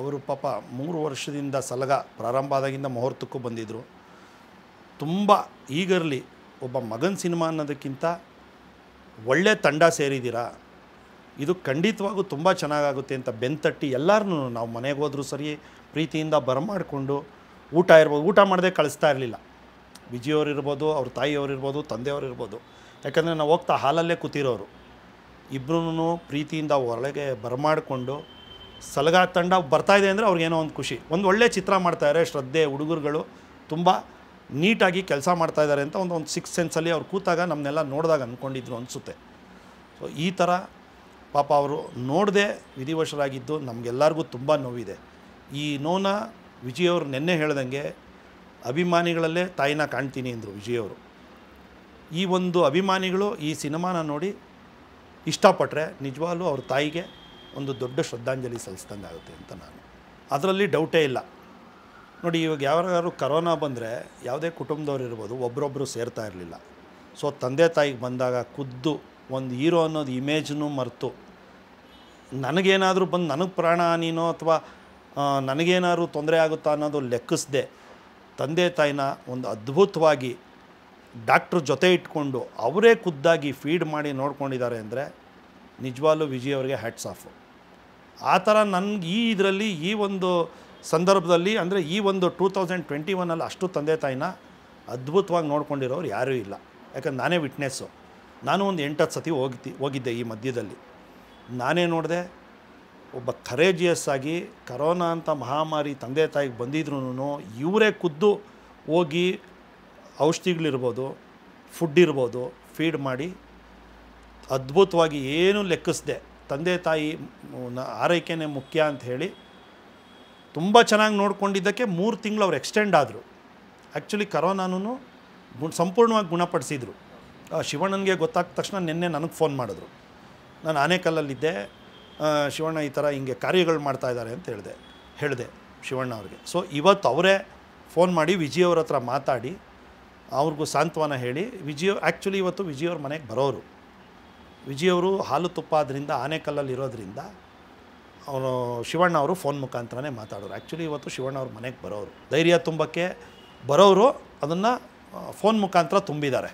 ಅವರು ಪಾಪ ಮೂರು ವರ್ಷದಿಂದ ಸಲಗ ಪ್ರಾರಂಭ ಆದಾಗಿಂದ ಮುಹೂರ್ತಕ್ಕೂ ಬಂದಿದ್ದರು ತುಂಬ ಈಗರಲಿ ಒಬ್ಬ ಮಗನ ಸಿನಿಮಾ ಅನ್ನೋದಕ್ಕಿಂತ ಒಳ್ಳೆ ತಂಡ ಸೇರಿದ್ದೀರಾ ಇದು ಖಂಡಿತವಾಗೂ ತುಂಬ ಚೆನ್ನಾಗಾಗುತ್ತೆ ಅಂತ ಬೆಂತಟ್ಟಿ ಎಲ್ಲರನ್ನೂ ನಾವು ಮನೆಗೆ ಹೋದರೂ ಸರಿ ಪ್ರೀತಿಯಿಂದ ಬರಮಾಡಿಕೊಂಡು ಊಟ ಇರ್ಬೋದು ಊಟ ಮಾಡದೆ ಕಳಿಸ್ತಾ ಇರಲಿಲ್ಲ ಇರ್ಬೋದು ಅವ್ರ ತಾಯಿಯವರಿರ್ಬೋದು ಇರ್ಬೋದು ಯಾಕಂದರೆ ನಾವು ಹೋಗ್ತಾ ಹಾಲಲ್ಲೇ ಕೂತಿರೋರು ಇಬ್ಬರೂ ಪ್ರೀತಿಯಿಂದ ಹೊರಗೆ ಬರಮಾಡಿಕೊಂಡು ಸಲಗಾ ತಂಡ ಬರ್ತಾ ಇದೆ ಅಂದರೆ ಅವ್ರಿಗೇನೋ ಒಂದು ಖುಷಿ ಒಂದು ಒಳ್ಳೆ ಚಿತ್ರ ಮಾಡ್ತಾಯಿದ್ದಾರೆ ಶ್ರದ್ಧೆ ಹುಡುಗರುಗಳು ತುಂಬ ನೀಟಾಗಿ ಕೆಲಸ ಮಾಡ್ತಾಯಿದ್ದಾರೆ ಅಂತ ಒಂದು ಒಂದು ಸಿಕ್ಸ್ ಸೆನ್ಸಲ್ಲಿ ಅವ್ರು ಕೂತಾಗ ನಮ್ಮನ್ನೆಲ್ಲ ನೋಡಿದಾಗ ಅಂದ್ಕೊಂಡಿದ್ರು ಅನಿಸುತ್ತೆ ಸೊ ಈ ಥರ ಪಾಪ ಅವರು ನೋಡದೆ ವಿಧಿವಶರಾಗಿದ್ದು ನಮಗೆಲ್ಲರಿಗೂ ತುಂಬ ನೋವಿದೆ ಈ ನೋನ ವಿಜಯವರು ನಿನ್ನೆ ಹೇಳ್ದಂಗೆ ಅಭಿಮಾನಿಗಳಲ್ಲೇ ತಾಯಿನ ಕಾಣ್ತೀನಿ ಅಂದರು ವಿಜಯವರು ಈ ಒಂದು ಅಭಿಮಾನಿಗಳು ಈ ಸಿನಿಮಾನ ನೋಡಿ ಇಷ್ಟಪಟ್ಟರೆ ನಿಜವಾಗ್ಲೂ ಅವ್ರ ತಾಯಿಗೆ ಒಂದು ದೊಡ್ಡ ಶ್ರದ್ಧಾಂಜಲಿ ಸಲ್ಲಿಸ್ದಂಗೆ ಆಗುತ್ತೆ ಅಂತ ನಾನು ಅದರಲ್ಲಿ ಡೌಟೇ ಇಲ್ಲ ನೋಡಿ ಇವಾಗ ಯಾರು ಕರೋನಾ ಬಂದರೆ ಯಾವುದೇ ಕುಟುಂಬದವ್ರು ಇರ್ಬೋದು ಒಬ್ಬರೊಬ್ಬರು ಸೇರ್ತಾ ಇರಲಿಲ್ಲ ಸೊ ತಂದೆ ತಾಯಿಗೆ ಬಂದಾಗ ಖುದ್ದು ಒಂದು ಹೀರೋ ಅನ್ನೋದು ಇಮೇಜ್ನೂ ಮರೆತು ನನಗೇನಾದರೂ ಬಂದು ನನಗೆ ಪ್ರಾಣ ಹಾನಿನೋ ಅಥವಾ ನನಗೇನಾದ್ರೂ ತೊಂದರೆ ಆಗುತ್ತಾ ಅನ್ನೋದು ಲೆಕ್ಕಿಸದೆ ತಂದೆ ತಾಯಿನ ಒಂದು ಅದ್ಭುತವಾಗಿ ಡಾಕ್ಟ್ರ್ ಜೊತೆ ಇಟ್ಕೊಂಡು ಅವರೇ ಖುದ್ದಾಗಿ ಫೀಡ್ ಮಾಡಿ ನೋಡ್ಕೊಂಡಿದ್ದಾರೆ ಅಂದರೆ ನಿಜವಾಗ್ಲೂ ವಿಜಯ್ ಅವರಿಗೆ ಹ್ಯಾಟ್ಸ್ ಆಫು ಆ ಥರ ನನಗೆ ಈ ಇದರಲ್ಲಿ ಈ ಒಂದು ಸಂದರ್ಭದಲ್ಲಿ ಅಂದರೆ ಈ ಒಂದು ಟೂ ತೌಸಂಡ್ ಟ್ವೆಂಟಿ ಒನ್ನಲ್ಲಿ ಅಷ್ಟು ತಂದೆ ತಾಯಿನ ಅದ್ಭುತವಾಗಿ ನೋಡ್ಕೊಂಡಿರೋರು ಯಾರೂ ಇಲ್ಲ ಯಾಕಂದ್ರೆ ನಾನೇ ವಿಟ್ನೆಸ್ಸು ನಾನು ಒಂದು ಎಂಟತ್ತು ಸತಿ ಹೋಗ್ತಿ ಹೋಗಿದ್ದೆ ಈ ಮಧ್ಯದಲ್ಲಿ ನಾನೇ ನೋಡಿದೆ ಒಬ್ಬ ಕರೇಜಿಯಸ್ ಆಗಿ ಕರೋನಾ ಅಂತ ಮಹಾಮಾರಿ ತಂದೆ ತಾಯಿಗೆ ಬಂದಿದ್ರು ಇವರೇ ಖುದ್ದು ಹೋಗಿ ಔಷಧಿಗಳಿರ್ಬೋದು ಫುಡ್ ಇರ್ಬೋದು ಫೀಡ್ ಮಾಡಿ ಅದ್ಭುತವಾಗಿ ಏನೂ ಲೆಕ್ಕಿಸ್ದೆ ತಂದೆ ತಾಯಿ ಆರೈಕೆನೇ ಮುಖ್ಯ ಅಂತ ಹೇಳಿ ತುಂಬ ಚೆನ್ನಾಗಿ ನೋಡ್ಕೊಂಡಿದ್ದಕ್ಕೆ ಮೂರು ತಿಂಗಳು ಅವ್ರು ಎಕ್ಸ್ಟೆಂಡ್ ಆದರು ಆ್ಯಕ್ಚುಲಿ ಕರೋನಾನು ಗು ಸಂಪೂರ್ಣವಾಗಿ ಗುಣಪಡಿಸಿದರು ಶಿವಣ್ಣನಿಗೆ ಗೊತ್ತಾದ ತಕ್ಷಣ ನಿನ್ನೆ ನನಗೆ ಫೋನ್ ಮಾಡಿದ್ರು ನಾನು ಆನೇಕಲ್ಲಲ್ಲಿದ್ದೆ ಶಿವಣ್ಣ ಈ ಥರ ಹಿಂಗೆ ಕಾರ್ಯಗಳು ಮಾಡ್ತಾ ಇದ್ದಾರೆ ಅಂತ ಹೇಳಿದೆ ಹೇಳಿದೆ ಶಿವಣ್ಣ ಅವ್ರಿಗೆ ಸೊ ಇವತ್ತು ಅವರೇ ಫೋನ್ ಮಾಡಿ ವಿಜಯವ್ರ ಹತ್ರ ಮಾತಾಡಿ ಅವ್ರಿಗೂ ಸಾಂತ್ವನ ಹೇಳಿ ವಿಜಯ್ ಆ್ಯಕ್ಚುಲಿ ಇವತ್ತು ವಿಜಯವ್ರ ಮನೆಗೆ ಬರೋರು ವಿಜಿಯವರು ಹಾಲು ತುಪ್ಪ ಆದ್ದರಿಂದ ಆನೆಕಲ್ಲಲ್ಲಿ ಇರೋದ್ರಿಂದ ಅವನು ಶಿವಣ್ಣ ಅವರು ಫೋನ್ ಮುಖಾಂತರನೇ ಮಾತಾಡೋರು ಆ್ಯಕ್ಚುಲಿ ಇವತ್ತು ಶಿವಣ್ಣ ಅವ್ರ ಮನೆಗೆ ಬರೋರು ಧೈರ್ಯ ತುಂಬಕ್ಕೆ ಬರೋರು ಅದನ್ನು ಫೋನ್ ಮುಖಾಂತರ ತುಂಬಿದ್ದಾರೆ